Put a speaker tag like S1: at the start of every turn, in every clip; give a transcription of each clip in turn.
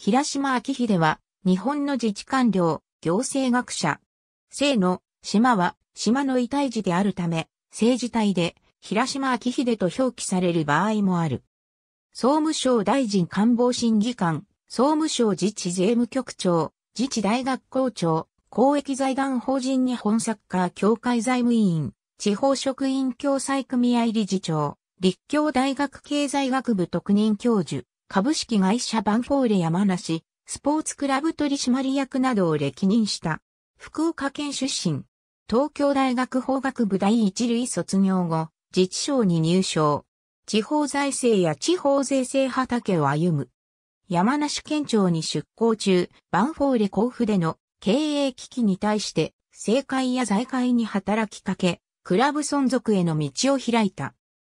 S1: 平島明秀は、日本の自治官僚、行政学者。姓の島は、島の遺体児であるため、政治体で、平島明秀と表記される場合もある。総務省大臣官房審議官、総務省自治税務局長、自治大学校長、公益財団法人日本サッカー協会財務委員、地方職員共済組合理事長、立教大学経済学部特任教授、株式会社バンフォーレ山梨、スポーツクラブ取締役などを歴任した。福岡県出身。東京大学法学部第一類卒業後、自治省に入省。地方財政や地方税制畑を歩む。山梨県庁に出向中、バンフォーレ甲府での経営危機に対して、政界や財界に働きかけ、クラブ存続への道を開いた。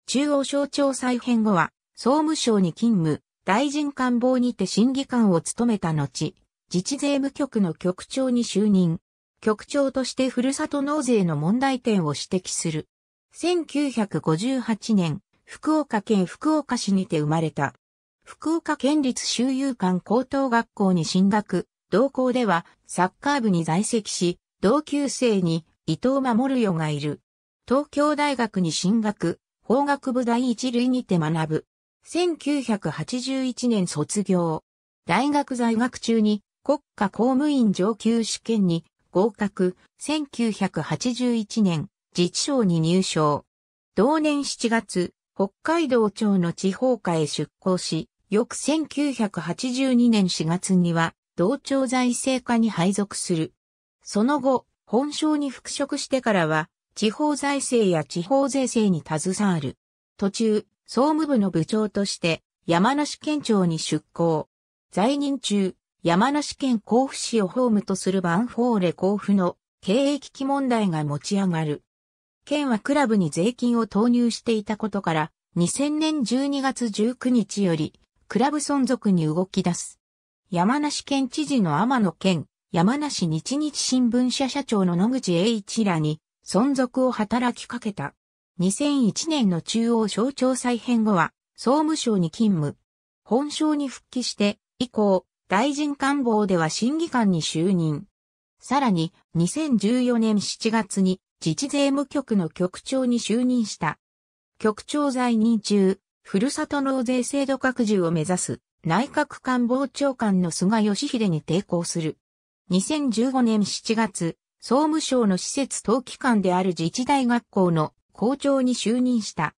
S1: 中央省庁再編後は、総務省に勤務、大臣官房にて審議官を務めた後、自治税務局の局長に就任。局長としてふるさと納税の問題点を指摘する。1958年、福岡県福岡市にて生まれた。福岡県立周遊館高等学校に進学、同校ではサッカー部に在籍し、同級生に伊藤守代がいる。東京大学に進学、法学部第一類にて学ぶ。1981年卒業。大学在学中に国家公務員上級試験に合格。1981年、自治省に入省。同年7月、北海道庁の地方課へ出向し、翌1982年4月には、同庁財政課に配属する。その後、本省に復職してからは、地方財政や地方税制に携わる。途中、総務部の部長として山梨県庁に出向。在任中、山梨県甲府市をホームとするバンフォーレ甲府の経営危機問題が持ち上がる。県はクラブに税金を投入していたことから、2000年12月19日より、クラブ存続に動き出す。山梨県知事の天野県、山梨日日新聞社社長の野口栄一らに、存続を働きかけた。2001年の中央省庁再編後は、総務省に勤務。本省に復帰して、以降、大臣官房では審議官に就任。さらに、2014年7月に、自治税務局の局長に就任した。局長在任中、ふるさと納税制度拡充を目指す、内閣官房長官の菅義偉に抵抗する。2015年7月、総務省の施設登記官である自治大学校の校長に就任した。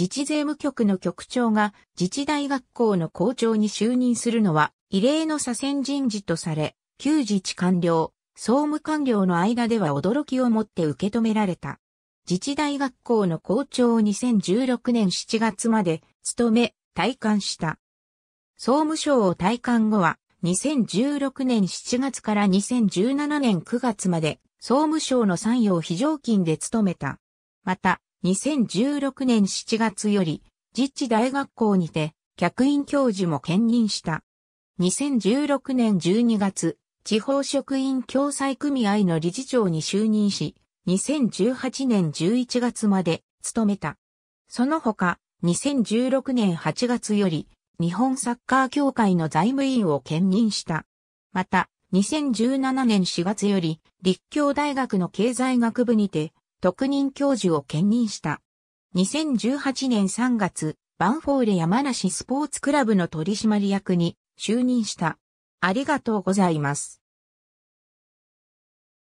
S1: 自治税務局の局長が自治大学校の校長に就任するのは異例の左遷人事とされ、旧自治官僚、総務官僚の間では驚きをもって受け止められた。自治大学校の校長を2016年7月まで務め、退官した。総務省を退官後は、2016年7月から2017年9月まで、総務省の参与を非常勤で務めた。また、2016年7月より、実地大学校にて、客員教授も兼任した。2016年12月、地方職員共済組合の理事長に就任し、2018年11月まで務めた。その他、2016年8月より、日本サッカー協会の財務委員を兼任した。また、2017年4月より、立教大学の経済学部にて、特任教授を兼任した。2018年3月、バンフォーレ山梨スポーツクラブの取締役に就任した。ありがとうございます。